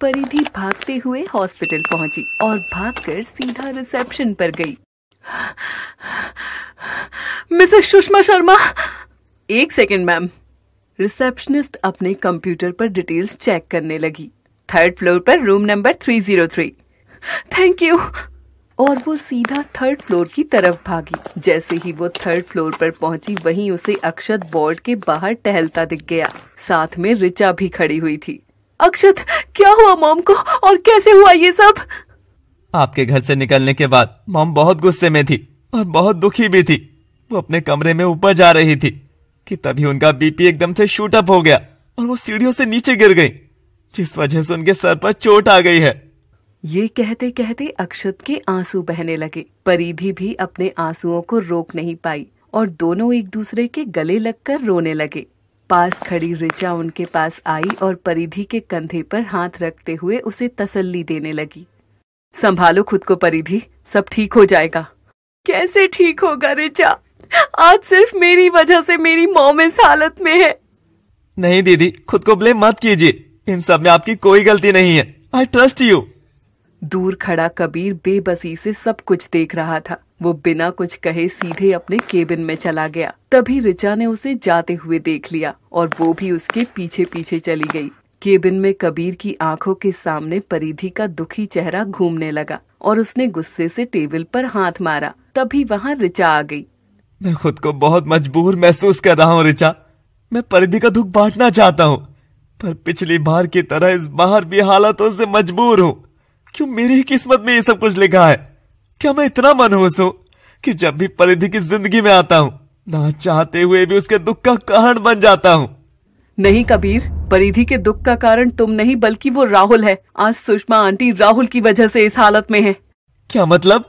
परिधि भागते हुए हॉस्पिटल पहुंची और भागकर सीधा रिसेप्शन पर गई मिसेस सुषमा शर्मा एक सेकेंड मैम रिसेप्शनिस्ट अपने कंप्यूटर पर डिटेल्स चेक करने लगी थर्ड फ्लोर पर room number three zero three thank you और वो सीधा थर्ड फ्लोर की तरफ भागी जैसे ही वो थर्ड फ्लोर पर पहुंची वहीं उसे अक्षत बोर्ड के बाहर टहलता दिख गया साथ में रिचा भी खड़ी हुई थी अक्षत क्या हुआ मॉम को और कैसे हुआ ये सब आपके घर से निकलने के बाद मॉम बहुत गुस्से में थी और बहुत दुखी भी थी वो अपने कमरे में ऊपर जा रही थी कि तभी उनका बीपी एकदम से शूट अप हो गया और वो सीढ़ियों से नीचे गिर गई जिस वजह से उनके सर पर चोट आ गई है ये कहते कहते अक्षत के आंसू बहने लगे परिधि भी अपने आंसुओं को रोक नहीं पाई और दोनों एक दूसरे के गले लगकर रोने लगे पास खड़ी ऋचा उनके पास आई और परिधि के कंधे पर हाथ रखते हुए उसे तसल्ली देने लगी संभालो खुद को परिधि सब ठीक हो जाएगा कैसे ठीक होगा ऋचा आज सिर्फ मेरी वजह से मेरी मोम इस हालत में है नहीं दीदी खुद को ब्लेम मत कीजिए इन सब में आपकी कोई गलती नहीं है आई ट्रस्ट यू दूर खड़ा कबीर बेबसी से सब कुछ देख रहा था वो बिना कुछ कहे सीधे अपने केबिन में चला गया तभी रिचा ने उसे जाते हुए देख लिया और वो भी उसके पीछे पीछे चली गई केबिन में कबीर की आंखों के सामने परिधि का दुखी चेहरा घूमने लगा और उसने गुस्से से टेबल पर हाथ मारा तभी वहाँ रिचा आ गई मैं खुद को बहुत मजबूर महसूस कर रहा हूँ रिचा मैं परिधि का दुख बांटना चाहता हूँ पर पिछली बार की तरह इस बार भी हालातों से मजबूर हूँ क्यों मेरी किस्मत में ये सब कुछ लिखा है क्या मैं इतना मनहूस हूं कि जब भी परिधि की जिंदगी में आता हूँ ना चाहते हुए भी उसके दुख का कारण बन जाता हूँ नहीं कबीर परिधि के दुख का कारण तुम नहीं बल्कि वो राहुल है आज सुषमा आंटी राहुल की वजह से इस हालत में है क्या मतलब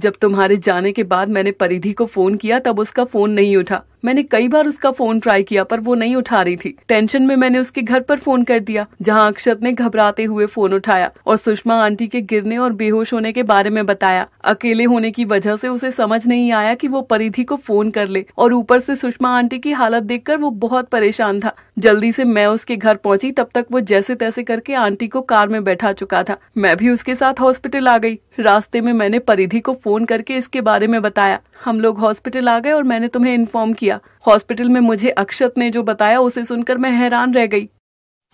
जब तुम्हारे जाने के बाद मैंने परिधि को फोन किया तब उसका फोन नहीं उठा मैंने कई बार उसका फोन ट्राई किया पर वो नहीं उठा रही थी टेंशन में मैंने उसके घर पर फोन कर दिया जहाँ अक्षत ने घबराते हुए फोन उठाया और सुषमा आंटी के गिरने और बेहोश होने के बारे में बताया अकेले होने की वजह से उसे समझ नहीं आया कि वो परिधि को फोन कर ले और ऊपर से सुषमा आंटी की हालत देख वो बहुत परेशान था जल्दी से मैं उसके घर पहुंची तब तक वो जैसे तैसे करके आंटी को कार में बैठा चुका था मैं भी उसके साथ हॉस्पिटल आ गई रास्ते में मैंने परिधि को फोन करके इसके बारे में बताया हम लोग हॉस्पिटल आ गए और मैंने तुम्हें इन्फॉर्म किया दिया हॉस्पिटल में मुझे अक्षत ने जो बताया उसे सुनकर मैं हैरान रह गई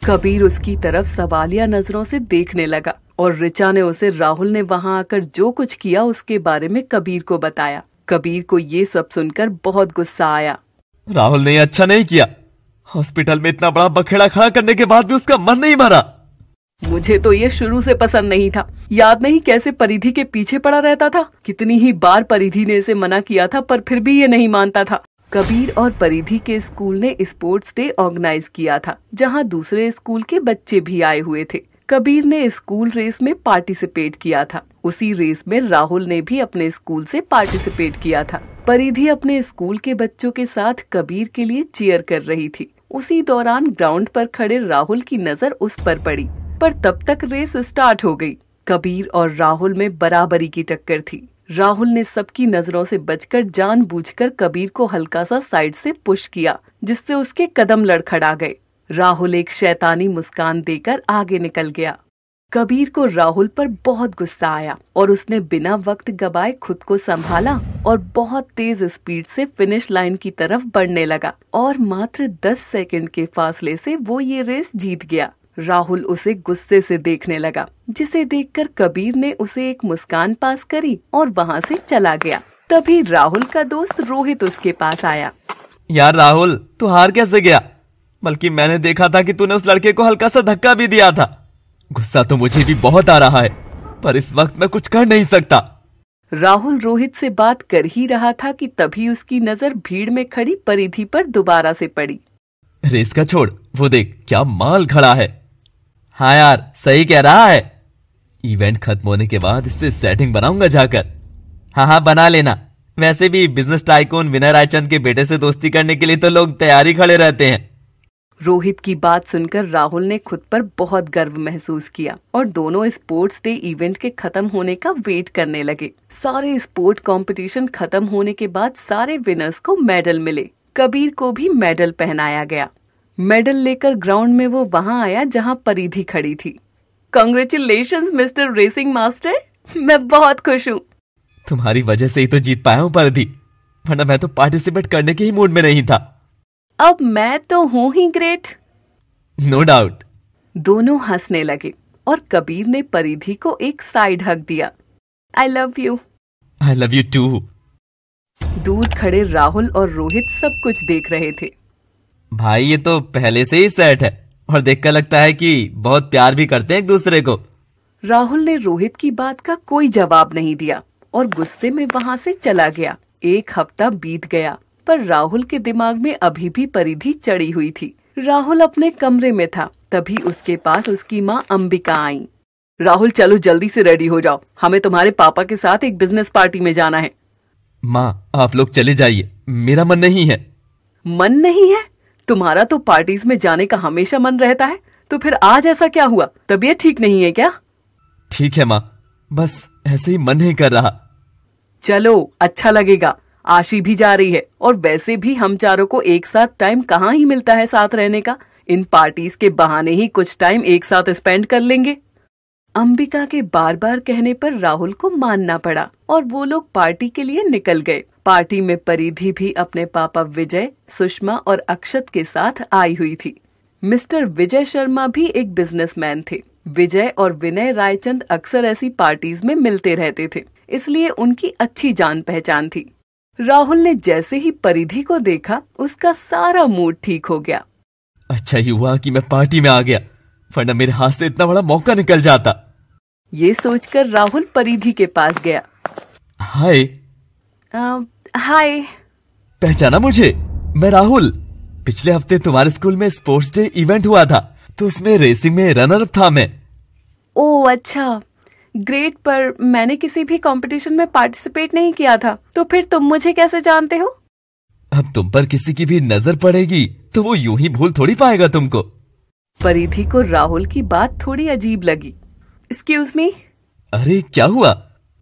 कबीर उसकी तरफ सवालिया नजरों से देखने लगा और रिचा ने उसे राहुल ने वहां आकर जो कुछ किया उसके बारे में कबीर को बताया कबीर को ये सब सुनकर बहुत गुस्सा आया राहुल ने अच्छा नहीं किया हॉस्पिटल में इतना बड़ा बखेड़ा खड़ा करने के बाद भी उसका मन नहीं भरा मुझे तो ये शुरू से पसंद नहीं था याद नहीं कैसे परिधि के पीछे पड़ा रहता था कितनी ही बार परिधि ने इसे मना किया था पर फिर भी ये नहीं मानता था कबीर और परिधि के स्कूल ने स्पोर्ट्स डे ऑर्गेनाइज किया था जहां दूसरे स्कूल के बच्चे भी आए हुए थे कबीर ने स्कूल रेस में पार्टिसिपेट किया था उसी रेस में राहुल ने भी अपने स्कूल से पार्टिसिपेट किया था परिधि अपने स्कूल के बच्चों के साथ कबीर के लिए चीयर कर रही थी उसी दौरान ग्राउंड पर खड़े राहुल की नजर उस पर पड़ी पर तब तक रेस स्टार्ट हो गई। कबीर और राहुल में बराबरी की टक्कर थी राहुल ने सबकी नजरों से बचकर जानबूझकर कबीर को हल्का सा साइड से पुश किया जिससे उसके कदम लड़खड़ा गए राहुल एक शैतानी मुस्कान देकर आगे निकल गया कबीर को राहुल पर बहुत गुस्सा आया और उसने बिना वक्त गवाए खुद को संभाला और बहुत तेज स्पीड से फिनिश लाइन की तरफ बढ़ने लगा और मात्र 10 सेकंड के फासले से वो ये रेस जीत गया राहुल उसे गुस्से से देखने लगा जिसे देखकर कबीर ने उसे एक मुस्कान पास करी और वहाँ से चला गया तभी राहुल का दोस्त रोहित उसके पास आया यार राहुल तू हार कैसे गया बल्कि मैंने देखा था कि तूने उस लड़के को हल्का सा धक्का भी दिया था गुस्सा तो मुझे भी बहुत आ रहा है पर इस वक्त मैं कुछ कर नहीं सकता राहुल रोहित से बात कर ही रहा था कि तभी उसकी नजर भीड़ में खड़ी परिधि पर दोबारा से पड़ी रेस का छोड़ वो देख क्या माल खड़ा है हाँ यार सही कह रहा है इवेंट खत्म होने के बाद इससे सेटिंग बनाऊंगा जाकर हाँ हाँ बना लेना वैसे भी बिजनेस टाइकोन विनय रायचंद के बेटे से दोस्ती करने के लिए तो लोग तैयारी खड़े रहते हैं रोहित की बात सुनकर राहुल ने खुद पर बहुत गर्व महसूस किया और दोनों स्पोर्ट्स डे इवेंट के खत्म होने का वेट करने लगे सारे स्पोर्ट कंपटीशन खत्म होने के बाद सारे विनर्स को मेडल मिले कबीर को भी मेडल पहनाया गया मेडल लेकर ग्राउंड में वो वहां आया जहां परिधि खड़ी थी कॉन्ग्रेचुलेशन मिस्टर रेसिंग मास्टर मैं बहुत खुश हूँ तुम्हारी वजह से ही तो जीत पाया हूँ परिधि वरना मैं तो पार्टिसिपेट करने के ही मूड में नहीं था अब मैं तो हूँ ही ग्रेट नो डाउट दोनों हंसने लगे और कबीर ने परिधि को एक साइड हक दिया I love you I love you too दूर खड़े राहुल और रोहित सब कुछ देख रहे थे भाई ये तो पहले से ही सेट है और देखकर लगता है कि बहुत प्यार भी करते हैं एक दूसरे को राहुल ने रोहित की बात का कोई जवाब नहीं दिया और गुस्से में वहाँ से चला गया एक हफ्ता बीत गया पर राहुल के दिमाग में अभी भी परिधि चढ़ी हुई थी राहुल अपने कमरे में था तभी उसके पास उसकी माँ अंबिका आई राहुल चलो जल्दी से रेडी हो जाओ हमें तुम्हारे पापा के साथ एक बिजनेस पार्टी में जाना है माँ आप लोग चले जाइए मेरा मन नहीं है मन नहीं है तुम्हारा तो पार्टीज में जाने का हमेशा मन रहता है तो फिर आज ऐसा क्या हुआ तबीयत ठीक नहीं है क्या ठीक है माँ बस ऐसे ही मन नहीं कर रहा चलो अच्छा लगेगा आशी भी जा रही है और वैसे भी हम चारों को एक साथ टाइम कहाँ ही मिलता है साथ रहने का इन पार्टीज के बहाने ही कुछ टाइम एक साथ स्पेंड कर लेंगे अंबिका के बार बार कहने पर राहुल को मानना पड़ा और वो लोग पार्टी के लिए निकल गए पार्टी में परिधि भी अपने पापा विजय सुषमा और अक्षत के साथ आई हुई थी मिस्टर विजय शर्मा भी एक बिजनेसमैन थे विजय और विनय रायचंद अक्सर ऐसी पार्टीज में मिलते रहते थे इसलिए उनकी अच्छी जान पहचान थी राहुल ने जैसे ही परिधि को देखा उसका सारा मूड ठीक हो गया अच्छा ही हुआ कि मैं पार्टी में आ गया वरना मेरे हाथ से इतना बड़ा मौका निकल जाता ये सोचकर राहुल परिधि के पास गया हाय हाय पहचाना मुझे मैं राहुल पिछले हफ्ते तुम्हारे स्कूल में स्पोर्ट्स डे इवेंट हुआ था तो उसमें रेसिंग में रनर अप था मैं ओ अच्छा ग्रेट पर मैंने किसी भी कंपटीशन में पार्टिसिपेट नहीं किया था तो फिर तुम मुझे कैसे जानते हो अब तुम पर किसी की भी नजर पड़ेगी तो वो यूं ही भूल थोड़ी पाएगा तुमको परिधि को राहुल की बात थोड़ी अजीब लगी एक्सक्यूज मी अरे क्या हुआ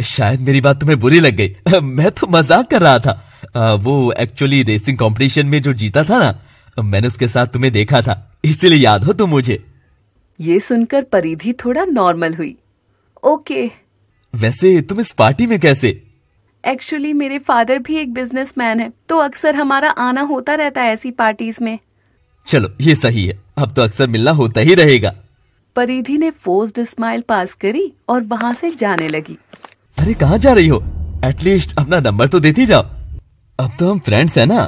शायद मेरी बात तुम्हें बुरी लग गई मैं तो मजाक कर रहा था आ, वो एक्चुअली रेसिंग कंपटीशन में जो जीता था ना मैंने उसके साथ तुम्हें देखा था इसीलिए याद हो तुम मुझे ये सुनकर परिधि थोड़ा नॉर्मल हुई ओके वैसे तुम इस पार्टी में कैसे एक्चुअली मेरे फादर भी एक बिजनेसमैन है तो अक्सर हमारा आना होता रहता है ऐसी पार्टीज में चलो ये सही है अब तो अक्सर मिलना होता ही रहेगा परिधि ने फोर्स्ड स्माइल पास करी और वहाँ से जाने लगी अरे कहाँ जा रही हो एटलीस्ट अपना नंबर तो देती जाओ अब तो हम फ्रेंड्स है ना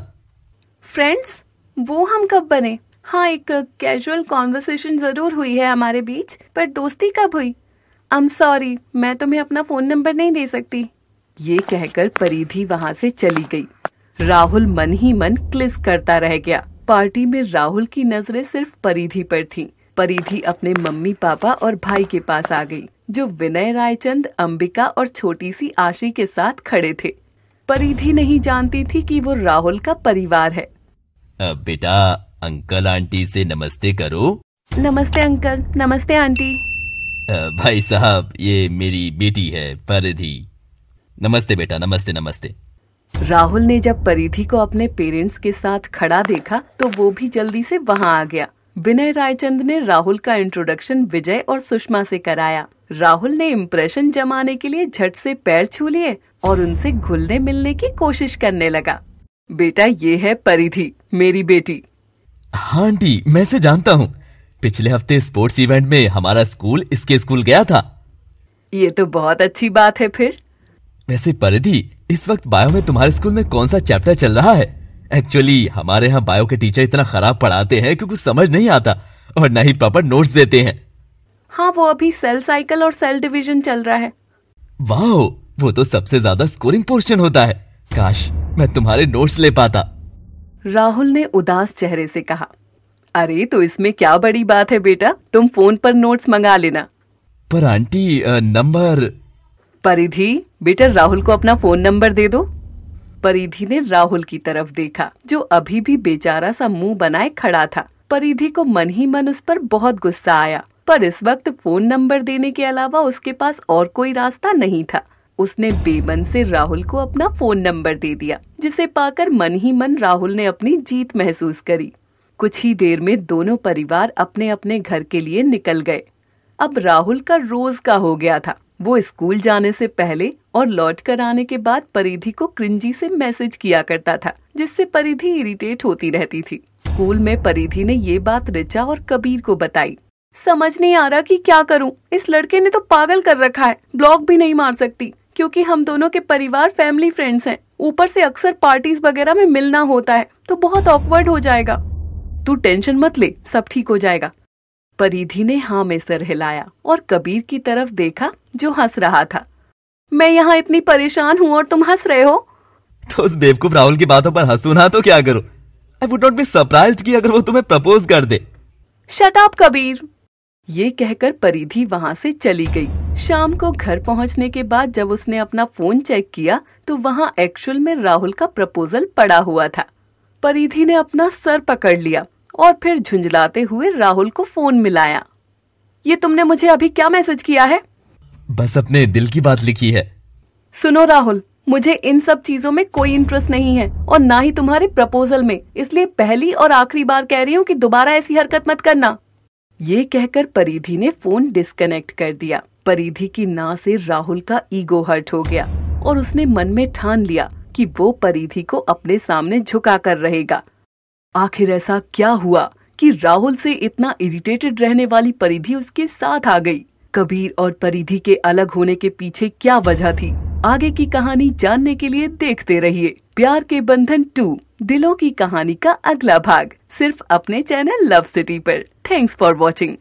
फ्रेंड्स वो हम कब बने हाँ एक कैजुअल कॉन्वर्सेशन जरूर हुई है हमारे बीच पर दोस्ती कब हुई आई एम सॉरी मैं तुम्हें अपना फोन नंबर नहीं दे सकती ये कहकर परिधि वहाँ से चली गई राहुल मन ही मन क्लिस करता रह गया पार्टी में राहुल की नजरें सिर्फ परिधि पर थीं। परिधि अपने मम्मी पापा और भाई के पास आ गई जो विनय रायचंद अंबिका और छोटी सी आशी के साथ खड़े थे परिधि नहीं जानती थी कि वो राहुल का परिवार है अब बेटा अंकल आंटी से नमस्ते करो नमस्ते अंकल नमस्ते आंटी भाई साहब ये मेरी बेटी है परिधि नमस्ते बेटा नमस्ते नमस्ते राहुल ने जब परिधि को अपने पेरेंट्स के साथ खड़ा देखा तो वो भी जल्दी से वहाँ आ गया विनय रायचंद ने राहुल का इंट्रोडक्शन विजय और सुषमा से कराया राहुल ने इम्प्रेशन जमाने के लिए झट से पैर छू लिए और उनसे घुलने मिलने की कोशिश करने लगा बेटा ये है परिधि मेरी बेटी हाँ आंटी मैं से जानता हूँ पिछले हफ्ते स्पोर्ट्स इवेंट में हमारा स्कूल इसके स्कूल गया था ये तो बहुत अच्छी बात है फिर वैसे परिधि इस वक्त बायो में तुम्हारे स्कूल में कौन सा चैप्टर चल रहा है एक्चुअली हमारे यहाँ बायो के टीचर इतना खराब पढ़ाते हैं कि कुछ समझ नहीं आता और न ही प्रॉपर नोट्स देते हैं हाँ वो अभी सेल साइकिल और सेल डिवीजन चल रहा है वाह वो तो सबसे ज्यादा स्कोरिंग पोर्शन होता है काश मैं तुम्हारे नोट्स ले पाता राहुल ने उदास चेहरे से कहा अरे तो इसमें क्या बड़ी बात है बेटा तुम फोन पर नोट्स मंगा लेना पर आंटी नंबर परिधि बेटा राहुल को अपना फोन नंबर दे दो परिधि ने राहुल की तरफ देखा जो अभी भी बेचारा सा मुंह बनाए खड़ा था परिधि को मन ही मन उस पर बहुत गुस्सा आया पर इस वक्त फोन नंबर देने के अलावा उसके पास और कोई रास्ता नहीं था उसने बेमन से राहुल को अपना फोन नंबर दे दिया जिसे पाकर मन ही मन राहुल ने अपनी जीत महसूस करी कुछ ही देर में दोनों परिवार अपने अपने घर के लिए निकल गए अब राहुल का रोज का हो गया था वो स्कूल जाने से पहले और लौट कर आने के बाद परिधि को क्रिंजी से मैसेज किया करता था जिससे परिधि इरिटेट होती रहती थी स्कूल में परिधि ने ये बात रिचा और कबीर को बताई समझ नहीं आ रहा कि क्या करूं इस लड़के ने तो पागल कर रखा है ब्लॉक भी नहीं मार सकती क्योंकि हम दोनों के परिवार फैमिली फ्रेंड्स हैं ऊपर से अक्सर पार्टीज वगैरह में मिलना होता है तो बहुत ऑकवर्ड हो जाएगा तू टेंशन मत ले सब ठीक हो जाएगा परिधि ने हाँ में सर हिलाया और कबीर की तरफ देखा जो हंस रहा था मैं यहाँ इतनी परेशान हूँ और तुम हंस रहे हो तो उस बेवकूफ राहुल की बातों पर हंसू ना तो क्या करो I would not be surprised की अगर वो तुम्हें प्रपोज कर दे शट अप कबीर ये कहकर परिधि वहाँ से चली गई। शाम को घर पहुँचने के बाद जब उसने अपना फोन चेक किया तो वहाँ एक्चुअल में राहुल का प्रपोजल पड़ा हुआ था परिधि ने अपना सर पकड़ लिया और फिर झुंझलाते हुए राहुल को फोन मिलाया ये तुमने मुझे अभी क्या मैसेज किया है बस अपने दिल की बात लिखी है सुनो राहुल मुझे इन सब चीजों में कोई इंटरेस्ट नहीं है और ना ही तुम्हारे प्रपोजल में इसलिए पहली और आखिरी बार कह रही हूँ कि दोबारा ऐसी हरकत मत करना ये कहकर परिधि ने फोन डिस्कनेक्ट कर दिया परिधि की ना से राहुल का ईगो हर्ट हो गया और उसने मन में ठान लिया कि वो परिधि को अपने सामने झुका कर रहेगा आखिर ऐसा क्या हुआ कि राहुल से इतना इरिटेटेड रहने वाली परिधि उसके साथ आ गई कबीर और परिधि के अलग होने के पीछे क्या वजह थी आगे की कहानी जानने के लिए देखते रहिए प्यार के बंधन टू दिलों की कहानी का अगला भाग सिर्फ अपने चैनल लव सिटी पर थैंक्स फॉर वॉचिंग